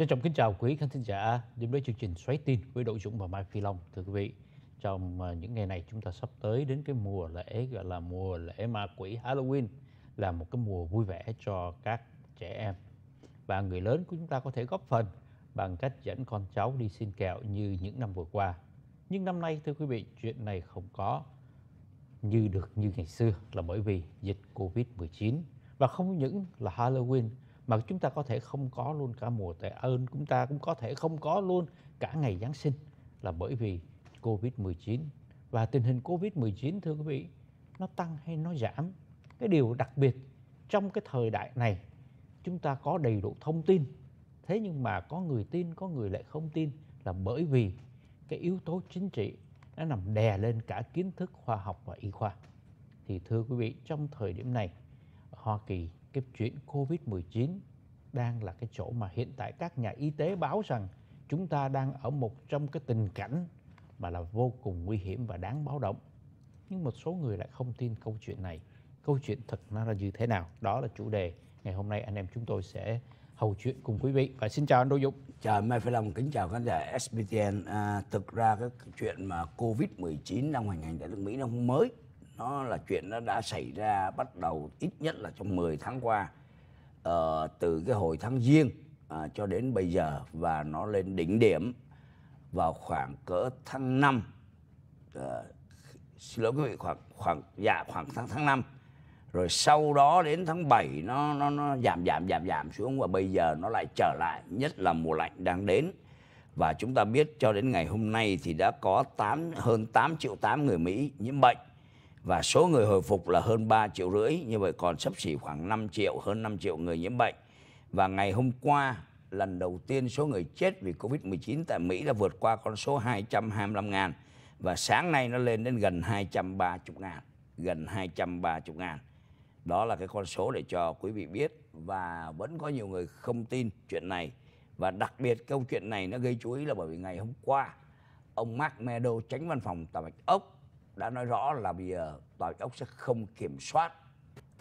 Trân trọng kính chào quý khán thính giả đến với chương trình Xoáy tin với Đỗ Dũng và Mai Phi Long. Thưa quý vị, trong à, những ngày này chúng ta sắp tới đến cái mùa lễ gọi là mùa lễ ma quỷ Halloween là một cái mùa vui vẻ cho các trẻ em và người lớn của chúng ta có thể góp phần bằng cách dẫn con cháu đi xin kẹo như những năm vừa qua. Nhưng năm nay thưa quý vị, chuyện này không có như được như ngày xưa là bởi vì dịch Covid-19 và không những là Halloween mà chúng ta có thể không có luôn cả mùa tệ ơn chúng ta cũng có thể không có luôn cả ngày Giáng sinh là bởi vì Covid-19 và tình hình Covid-19 thưa quý vị nó tăng hay nó giảm cái điều đặc biệt trong cái thời đại này chúng ta có đầy đủ thông tin thế nhưng mà có người tin có người lại không tin là bởi vì cái yếu tố chính trị nó nằm đè lên cả kiến thức khoa học và y khoa thì thưa quý vị trong thời điểm này Hoa Kỳ, cái chuyện Covid-19 đang là cái chỗ mà hiện tại các nhà y tế báo rằng chúng ta đang ở một trong cái tình cảnh mà là vô cùng nguy hiểm và đáng báo động. Nhưng một số người lại không tin câu chuyện này. Câu chuyện thật nó là như thế nào? Đó là chủ đề ngày hôm nay anh em chúng tôi sẽ hầu chuyện cùng quý vị và xin chào anh Đô Dũng. Chào Mai Phi Long, kính chào khán giả SBTN. À, thực ra cái chuyện mà Covid-19 đang hoành hành tại nước Mỹ nó không mới nó là chuyện nó đã xảy ra bắt đầu ít nhất là trong 10 tháng qua ờ, từ cái hồi tháng giêng à, cho đến bây giờ và nó lên đỉnh điểm vào khoảng cỡ tháng 5 à, ờ, xin lỗi quý vị khoảng khoảng dạ khoảng tháng tháng 5 rồi sau đó đến tháng 7 nó nó nó giảm giảm giảm giảm xuống và bây giờ nó lại trở lại nhất là mùa lạnh đang đến và chúng ta biết cho đến ngày hôm nay thì đã có 8 hơn 8 triệu 8 người Mỹ nhiễm bệnh và số người hồi phục là hơn 3 triệu rưỡi như vậy còn sắp xỉ khoảng 5 triệu hơn 5 triệu người nhiễm bệnh và ngày hôm qua lần đầu tiên số người chết vì Covid-19 tại Mỹ đã vượt qua con số 225 ngàn và sáng nay nó lên đến gần 230 ngàn gần 230 ngàn đó là cái con số để cho quý vị biết và vẫn có nhiều người không tin chuyện này và đặc biệt câu chuyện này nó gây chú ý là bởi vì ngày hôm qua ông Mark Meadow tránh văn phòng tòa bạch ốc đã nói rõ là bây giờ tòa ốc sẽ không kiểm soát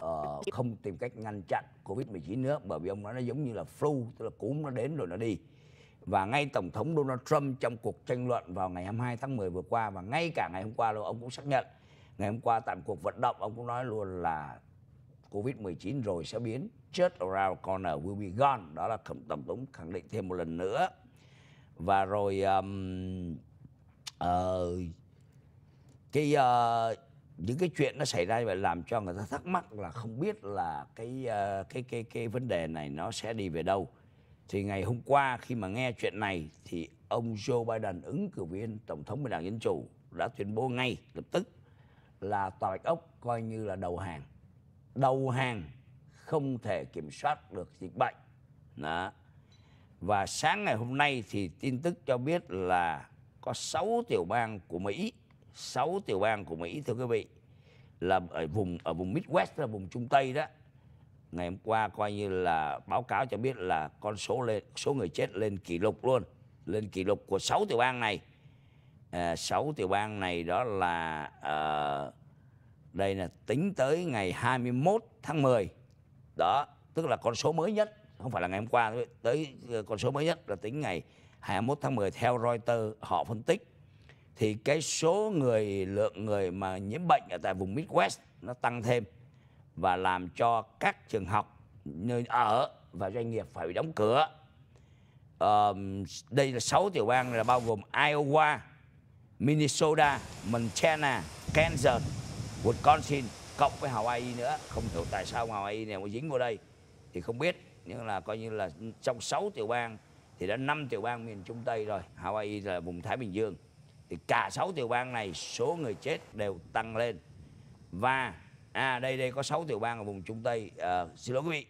uh, không tìm cách ngăn chặn covid 19 nữa bởi vì ông nói nó giống như là flu tức là cúm nó đến rồi nó đi và ngay tổng thống Donald Trump trong cuộc tranh luận vào ngày 22 tháng 10 vừa qua và ngay cả ngày hôm qua luôn ông cũng xác nhận ngày hôm qua tại cuộc vận động ông cũng nói luôn là covid 19 rồi sẽ biến just around corner will be gone đó là tổng thống khẳng định thêm một lần nữa và rồi um, uh, cái uh, những cái chuyện nó xảy ra như vậy làm cho người ta thắc mắc là không biết là cái uh, cái cái cái vấn đề này nó sẽ đi về đâu thì ngày hôm qua khi mà nghe chuyện này thì ông Joe Biden ứng cử viên tổng thống của đảng dân chủ đã tuyên bố ngay lập tức là tòa bạch ốc coi như là đầu hàng đầu hàng không thể kiểm soát được dịch bệnh đó và sáng ngày hôm nay thì tin tức cho biết là có 6 tiểu bang của Mỹ 6 tiểu bang của Mỹ thưa quý vị là ở vùng ở vùng Midwest là vùng Trung Tây đó ngày hôm qua coi như là báo cáo cho biết là con số lên số người chết lên kỷ lục luôn lên kỷ lục của 6 tiểu bang này à, 6 tiểu bang này đó là à, đây là tính tới ngày 21 tháng 10 đó tức là con số mới nhất không phải là ngày hôm qua tới con số mới nhất là tính ngày 21 tháng 10 theo Reuters họ phân tích thì cái số người lượng người mà nhiễm bệnh ở tại vùng Midwest nó tăng thêm và làm cho các trường học nơi ở và doanh nghiệp phải đóng cửa. Um, đây là 6 tiểu bang là bao gồm Iowa, Minnesota, Montana, Kansas, Wisconsin cộng với Hawaii nữa. Không hiểu tại sao Hawaii này mới dính vào đây thì không biết nhưng là coi như là trong 6 tiểu bang thì đã 5 tiểu bang miền Trung Tây rồi. Hawaii là vùng Thái Bình Dương thì cả sáu tiểu bang này số người chết đều tăng lên và à đây đây có 6 tiểu bang ở vùng trung tây à, xin lỗi quý vị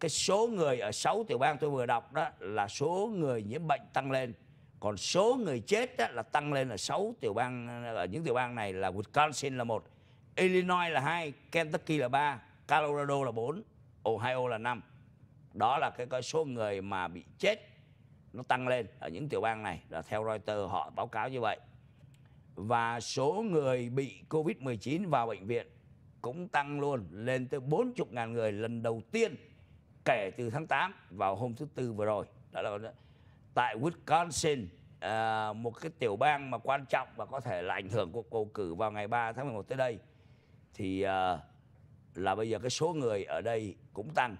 cái số người ở 6 tiểu bang tôi vừa đọc đó là số người nhiễm bệnh tăng lên còn số người chết đó là tăng lên ở 6 tiểu bang ở những tiểu bang này là Wisconsin là một Illinois là hai Kentucky là ba Colorado là bốn Ohio là năm đó là cái, cái số người mà bị chết nó tăng lên ở những tiểu bang này là theo Reuters họ báo cáo như vậy. Và số người bị Covid-19 vào bệnh viện cũng tăng luôn lên tới 40.000 người lần đầu tiên kể từ tháng 8 vào hôm thứ Tư vừa rồi. Đó là tại Wisconsin, à, một cái tiểu bang mà quan trọng và có thể là ảnh hưởng cuộc bầu cử vào ngày 3 tháng 11 tới đây thì à, là bây giờ cái số người ở đây cũng tăng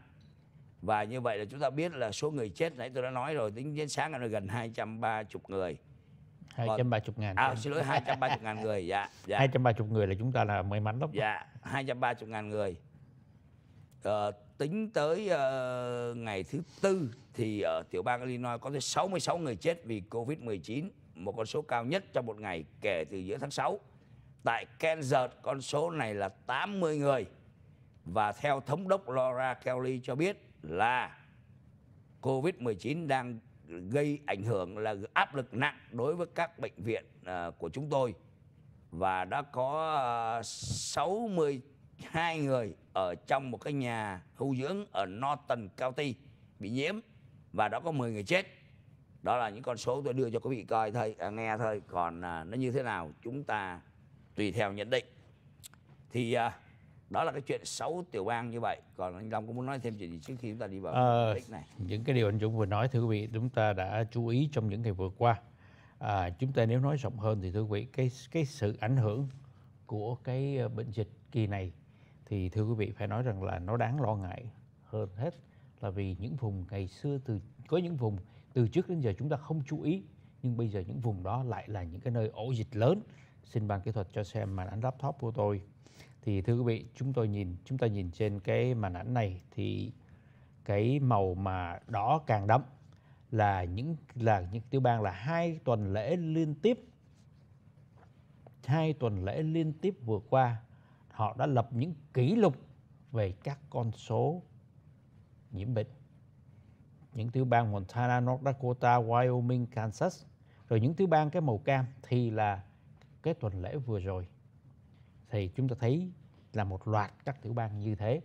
và như vậy là chúng ta biết là số người chết nãy tôi đã nói rồi tính đến sáng ngày gần 230 người. 230 ngàn À xin lỗi 230 ngàn người dạ, dạ 230 người là chúng ta là may mắn lắm Dạ 230 ngàn người ờ, Tính tới uh, ngày thứ tư Thì ở tiểu bang Illinois có tới 66 người chết vì Covid-19 Một con số cao nhất trong một ngày kể từ giữa tháng 6 Tại Kansas con số này là 80 người Và theo thống đốc Laura Kelly cho biết là Covid-19 đang gây ảnh hưởng là áp lực nặng đối với các bệnh viện à, của chúng tôi và đã có 62 à, người ở trong một cái nhà hưu dưỡng ở Norton County bị nhiễm và đã có 10 người chết. Đó là những con số tôi đưa cho quý vị coi thôi, à, nghe thôi, còn nó như thế nào chúng ta tùy theo nhận định. Thì à, đó là cái chuyện xấu tiểu bang như vậy còn anh long có muốn nói thêm chuyện gì trước khi chúng ta đi vào ờ, à, này những cái điều anh dũng vừa nói thưa quý vị chúng ta đã chú ý trong những ngày vừa qua à, chúng ta nếu nói rộng hơn thì thưa quý vị cái cái sự ảnh hưởng của cái ờ, bệnh dịch kỳ này thì thưa quý vị phải nói rằng là nó đáng lo ngại hơn hết là vì những vùng ngày xưa từ có những vùng từ trước đến giờ chúng ta không chú ý nhưng bây giờ những vùng đó lại là những cái nơi ổ dịch lớn xin ban kỹ thuật cho xem màn ảnh laptop của tôi thì thưa quý vị chúng tôi nhìn chúng ta nhìn trên cái màn ảnh này thì cái màu mà đỏ càng đậm là những là những tiểu bang là hai tuần lễ liên tiếp hai tuần lễ liên tiếp vừa qua họ đã lập những kỷ lục về các con số nhiễm bệnh những tiểu bang Montana, North Dakota, Wyoming, Kansas rồi những tiểu bang cái màu cam thì là cái tuần lễ vừa rồi thì chúng ta thấy là một loạt các tiểu bang như thế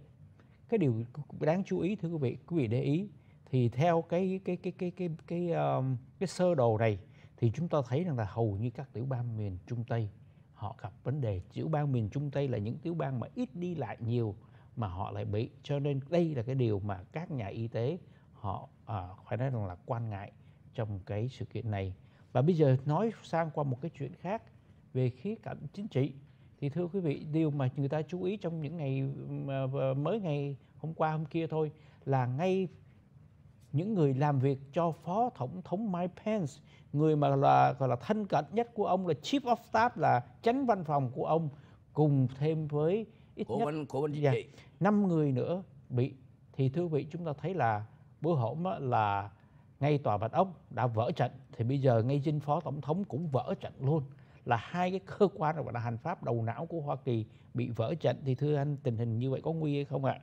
cái điều đáng chú ý thưa quý vị quý vị để ý thì theo cái cái cái cái cái cái um, cái sơ đồ này thì chúng ta thấy rằng là hầu như các tiểu bang miền Trung Tây họ gặp vấn đề tiểu bang miền Trung Tây là những tiểu bang mà ít đi lại nhiều mà họ lại bị cho nên đây là cái điều mà các nhà y tế họ à, phải nói rằng là quan ngại trong cái sự kiện này và bây giờ nói sang qua một cái chuyện khác về khía cạnh chính trị thì thưa quý vị điều mà người ta chú ý trong những ngày à, mới ngày hôm qua hôm kia thôi là ngay những người làm việc cho phó tổng thống Mike Pence người mà là gọi là thân cận nhất của ông là chief of staff là chánh văn phòng của ông cùng thêm với ít của nhất bên, của bên dạ, người nữa bị thì thưa quý vị chúng ta thấy là bữa hổm là ngay tòa bạch ốc đã vỡ trận thì bây giờ ngay dinh phó tổng thống cũng vỡ trận luôn là hai cái cơ quan gọi là hành pháp đầu não của Hoa Kỳ bị vỡ trận thì thưa anh tình hình như vậy có nguy hay không ạ?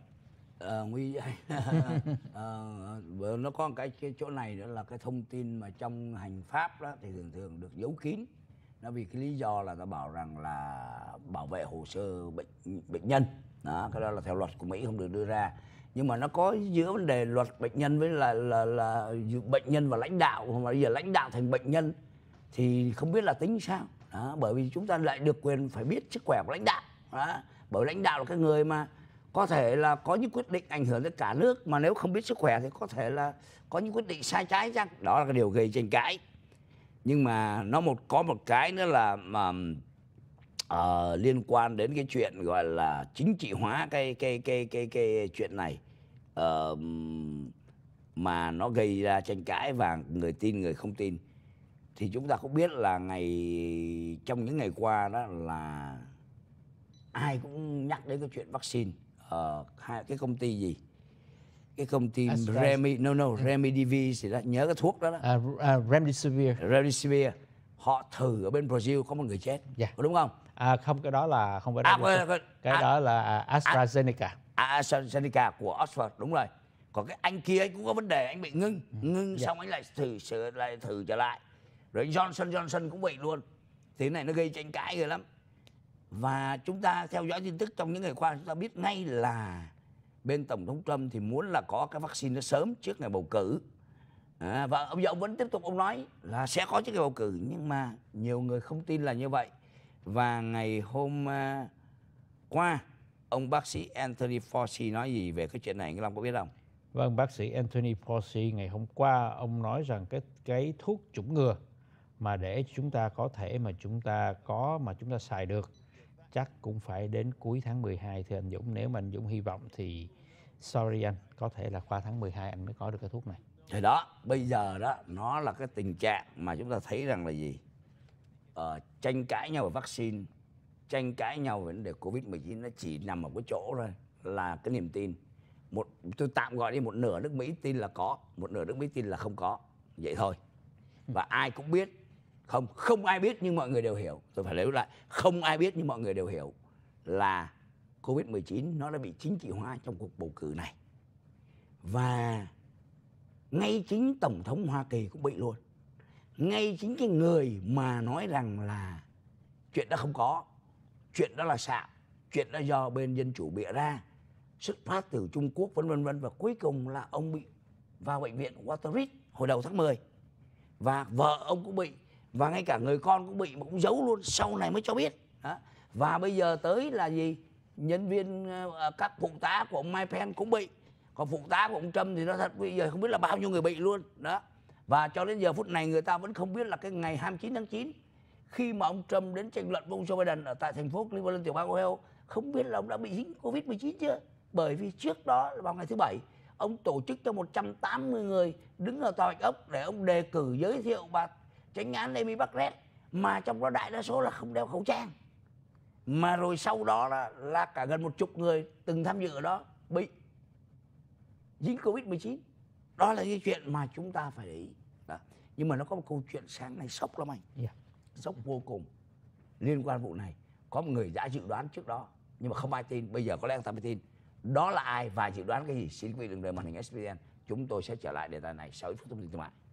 À, nguy à, nó có một cái, cái chỗ này nữa là cái thông tin mà trong hành pháp đó thì thường thường được giấu kín nó vì cái lý do là ta bảo rằng là bảo vệ hồ sơ bệnh bệnh nhân đó cái đó là theo luật của Mỹ không được đưa ra nhưng mà nó có giữa vấn đề luật bệnh nhân với là là là bệnh nhân và lãnh đạo mà bây giờ lãnh đạo thành bệnh nhân thì không biết là tính sao đó, bởi vì chúng ta lại được quyền phải biết sức khỏe của lãnh đạo đó. bởi lãnh đạo là cái người mà có thể là có những quyết định ảnh hưởng đến cả nước mà nếu không biết sức khỏe thì có thể là có những quyết định sai trái chăng đó là cái điều gây tranh cãi nhưng mà nó một có một cái nữa là mà uh, liên quan đến cái chuyện gọi là chính trị hóa cái cái cái cái cái, cái chuyện này uh, mà nó gây ra tranh cãi và người tin người không tin thì chúng ta cũng biết là ngày trong những ngày qua đó là ai cũng nhắc đến cái chuyện vaccine ở ờ, hai cái công ty gì cái công ty Remi no no ừ. Remediv thì đó nhớ cái thuốc đó đó uh, uh, Remdesivir Remdesivir họ thử ở bên Brazil có một người chết yeah. Dạ. đúng không à, không cái đó là không phải à, cái, cái, à. cái đó là AstraZeneca AstraZeneca của Oxford đúng rồi còn cái anh kia anh cũng có vấn đề anh bị ngưng ừ. ngưng yeah. Dạ. xong anh lại thử sửa lại thử trở lại rồi Johnson Johnson cũng vậy luôn thế này nó gây tranh cãi rồi lắm và chúng ta theo dõi tin tức trong những ngày qua chúng ta biết ngay là bên tổng thống Trump thì muốn là có cái vaccine nó sớm trước ngày bầu cử à, và ông ông vẫn tiếp tục ông nói là sẽ có trước ngày bầu cử nhưng mà nhiều người không tin là như vậy và ngày hôm à, qua ông bác sĩ Anthony Fauci nói gì về cái chuyện này anh Long có biết không? Vâng, bác sĩ Anthony Fauci ngày hôm qua ông nói rằng cái cái thuốc chủng ngừa mà để chúng ta có thể mà chúng ta có mà chúng ta xài được chắc cũng phải đến cuối tháng 12 thì anh Dũng nếu mà anh Dũng hy vọng thì sorry anh có thể là qua tháng 12 anh mới có được cái thuốc này thì đó bây giờ đó nó là cái tình trạng mà chúng ta thấy rằng là gì ờ, tranh cãi nhau về vaccine tranh cãi nhau về vấn đề covid 19 nó chỉ nằm ở cái chỗ thôi là cái niềm tin một tôi tạm gọi đi một nửa nước Mỹ tin là có một nửa nước Mỹ tin là không có vậy thôi ừ. và ai cũng biết không không ai biết nhưng mọi người đều hiểu tôi phải lấy lại không ai biết nhưng mọi người đều hiểu là covid 19 nó đã bị chính trị hóa trong cuộc bầu cử này và ngay chính tổng thống hoa kỳ cũng bị luôn ngay chính cái người mà nói rằng là chuyện đó không có chuyện đó là xạo chuyện đó do bên dân chủ bịa ra xuất phát từ Trung Quốc vân vân vân và cuối cùng là ông bị vào bệnh viện Waterridge hồi đầu tháng 10 và vợ ông cũng bị và ngay cả người con cũng bị mà cũng giấu luôn sau này mới cho biết đó. và bây giờ tới là gì nhân viên ờ, ờ, các phụ tá của ông Mike Pence cũng bị còn phụ tá của ông Trump thì nó thật bây giờ không biết là bao nhiêu người bị luôn đó và cho đến giờ phút này người ta vẫn không biết là cái ngày 29 tháng 9 khi mà ông Trump đến tranh luận với ông Joe Biden ở tại thành phố Cleveland tiểu bang Ohio không biết là ông đã bị dính Covid-19 chưa bởi vì trước đó vào ngày thứ bảy ông tổ chức cho 180 người đứng ở tòa bạch ốc để ông đề cử giới thiệu bà chánh án Amy Barrett mà trong đó đại đa số là không đeo khẩu trang mà rồi sau đó là là cả gần một chục người từng tham dự ở đó bị dính covid 19 đó là cái chuyện mà chúng ta phải để ý đó. nhưng mà nó có một câu chuyện sáng này sốc lắm anh yeah. Dạ. sốc vô cùng liên quan vụ này có một người đã dự đoán trước đó nhưng mà không ai tin bây giờ có lẽ người ta mới tin đó là ai và dự đoán cái gì xin quý vị đừng rời màn hình SPN chúng tôi sẽ trở lại đề tài này sau ít phút thông tin thương mại